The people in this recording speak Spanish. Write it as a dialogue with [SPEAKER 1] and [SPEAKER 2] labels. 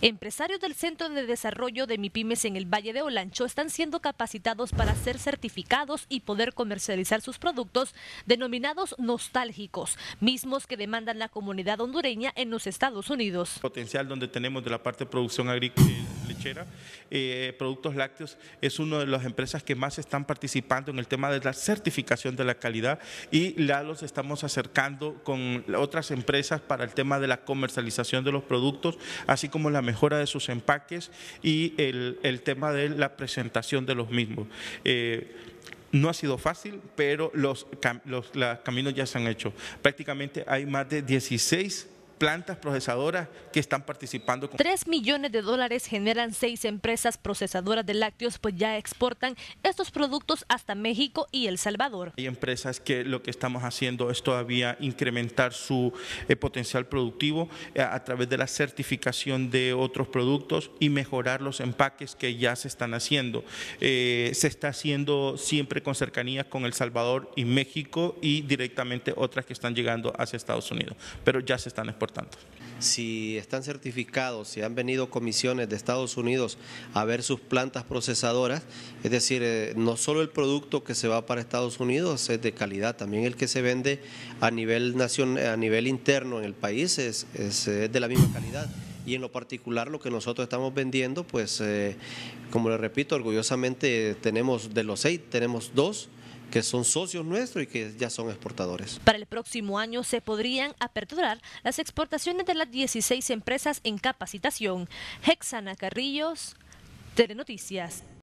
[SPEAKER 1] Empresarios del Centro de Desarrollo de MIPIMES en el Valle de Olancho están siendo capacitados para ser certificados y poder comercializar sus productos denominados nostálgicos, mismos que demandan la comunidad hondureña en los Estados Unidos.
[SPEAKER 2] Potencial donde tenemos de la parte producción agrícola lechera, eh, productos lácteos, es una de las empresas que más están participando en el tema de la certificación de la calidad y ya los estamos acercando con otras empresas para el tema de la comercialización de los productos, así como la mejora de sus empaques y el, tema de la presentación de los mismos. Eh, no ha sido fácil, pero los, los, los, caminos ya se han hecho. Prácticamente hay más de 16 plantas procesadoras que están participando. Tres
[SPEAKER 1] millones de dólares generan seis empresas procesadoras de lácteos, pues ya exportan estos productos hasta México y El Salvador.
[SPEAKER 2] Hay empresas que lo que estamos haciendo es todavía incrementar su eh, potencial productivo eh, a través de la certificación de otros productos y mejorar los empaques que ya se están haciendo. Eh, se está haciendo siempre con cercanías con El Salvador y México y directamente otras que están llegando hacia Estados Unidos, pero ya se están exportando. Si están
[SPEAKER 3] certificados, si han venido comisiones de Estados Unidos a ver sus plantas procesadoras, es decir, eh, no solo el producto que se va para Estados Unidos es de calidad, también el que se vende a nivel, nacional, a nivel interno en el país es, es, de la misma calidad y en lo particular lo que nosotros estamos vendiendo, pues eh, como le repito, orgullosamente tenemos de los seis, tenemos dos que son socios nuestros y que ya son exportadores.
[SPEAKER 1] Para el próximo año se podrían aperturar las exportaciones de las 16 empresas en capacitación. Hexana Carrillos, Telenoticias.